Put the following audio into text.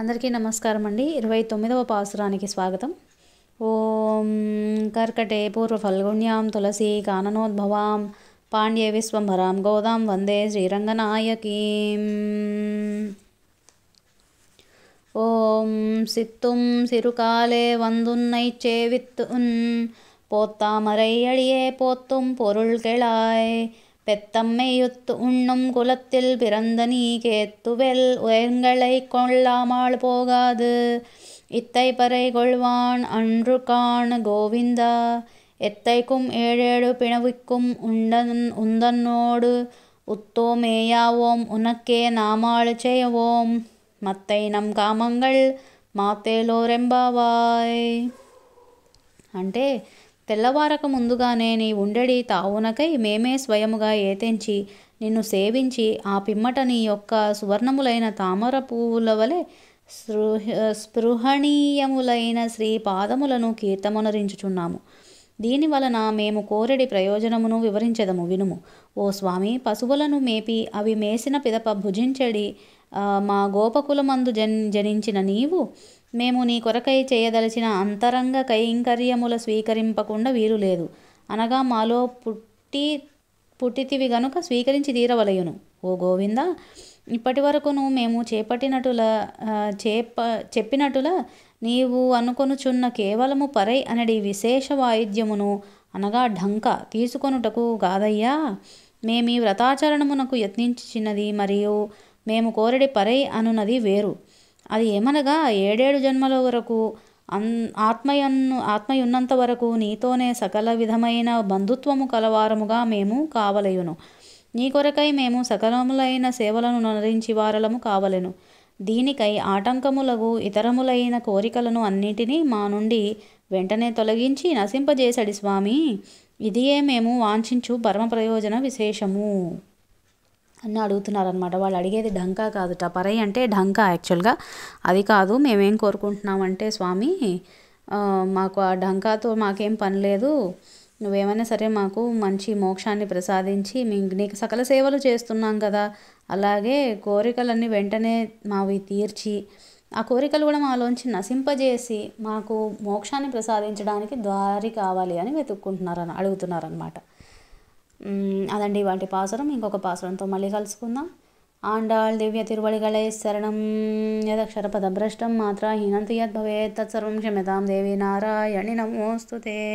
అందరికీ నమస్కారం అండి ఇరవై తొమ్మిదవ పాసురానికి స్వాగతం ఓం కర్కటే పూర్వ ఫల్గుణ్యాం తులసి కాననోద్భవాం పాండ్య విశ్వంభరాం గోదాం వందే శ్రీరంగనాయకీం ఓం సిత్తుం సిరుకాలే வந்துன்னைச்சே வித்துன் పోత్తామరై అడియే పోత్తుం పొరుల్ కెళాయ్ பெத்தம்மையுத்து உண்ணும் குலத்தில் பிறந்த நீ கேத்துவெல் உயர்களை கொள்ளாமல் போகாது இத்தை பறை கொள்வான் அன்று காண கோவிந்தா எத்தைக்கும் ஏழேழு பிணவிக்கும் உண்டன் உந்தன்னோடு உத்தோமேயாவோம் உனக்கே நாமாள் செய்வோம் மத்தை நம் காமங்கள் మాతేలో రెంబావాయ్ అంటే తెల్లవారక ముందుగానే నీ ఉండెడి తావునకై మేమే స్వయముగా ఏతెంచి నిన్ను సేవించి ఆ పిమ్మట నీ యొక్క సువర్ణములైన తామర పువ్వుల వలె స్పృహణీయములైన శ్రీ పాదములను కీర్తమునరించుచున్నాము దీని వలన మేము కోరెడి ప్రయోజనమును వివరించదము వినుము ఓ స్వామి పశువులను మేపి అవి మేసిన పిదప భుజించడి మా గోపకులమందు జన్ జనించిన నీవు మేము నీ కొరకై చేయదలిచిన అంతరంగ కైంకర్యముల స్వీకరింపకుండా వీలు లేదు అనగా మాలో పుట్టి పుట్టితివి గనుక స్వీకరించి తీరవలయును ఓ గోవింద ఇప్పటి వరకును మేము చేపట్టినటుల చేప చెప్పినటుల నీవు అనుకొనుచున్న కేవలము పరై అనడి విశేష వాయిద్యమును అనగా ఢంక తీసుకొనుటకు కాదయ్యా మేమీ వ్రతాచరణమునకు యత్నించినది మరియు మేము కోరడి పరై అనునది వేరు అది ఏమనగా ఏడేడు జన్మల వరకు అన్ ఆత్మయన్ను ఆత్మయున్నంత వరకు నీతోనే సకల విధమైన బంధుత్వము కలవారముగా మేము కావలయును నీ కొరకై మేము సకలములైన సేవలను నరించి వారలము కావలెను దీనికై ఆటంకములకు ఇతరములైన కోరికలను అన్నిటినీ మా నుండి వెంటనే తొలగించి నశింపజేశాడు స్వామి ఇదియే మేము వాంఛించు పరమ ప్రయోజన విశేషము అని అడుగుతున్నారనమాట వాళ్ళు అడిగేది ఢంకా కాదు టపరై అంటే ఢంకా యాక్చువల్గా అది కాదు మేమేం కోరుకుంటున్నామంటే స్వామి మాకు ఆ ఢంకాతో మాకేం పని లేదు నువ్వేమైనా సరే మాకు మంచి మోక్షాన్ని ప్రసాదించి మీ నీకు సకల సేవలు చేస్తున్నాం కదా అలాగే కోరికలన్నీ వెంటనే మావి తీర్చి ఆ కోరికలు కూడా మాలోంచి నశింపజేసి మాకు మోక్షాన్ని ప్రసాదించడానికి దారి కావాలి అని వెతుక్కుంటున్నారని అడుగుతున్నారనమాట అదండి వాటి పాసురం ఇంకొక పాసురంతో మళ్ళీ కలుసుకుందాం ఆండాళ్ దివ్య తిరువళిగలే శరణం యదక్షర పదభ్రష్టం మాత్ర హీనంతి యద్భవేత్ తత్సర్వం క్షమ్యతాం దేవి నారాయణి నమోస్తుతే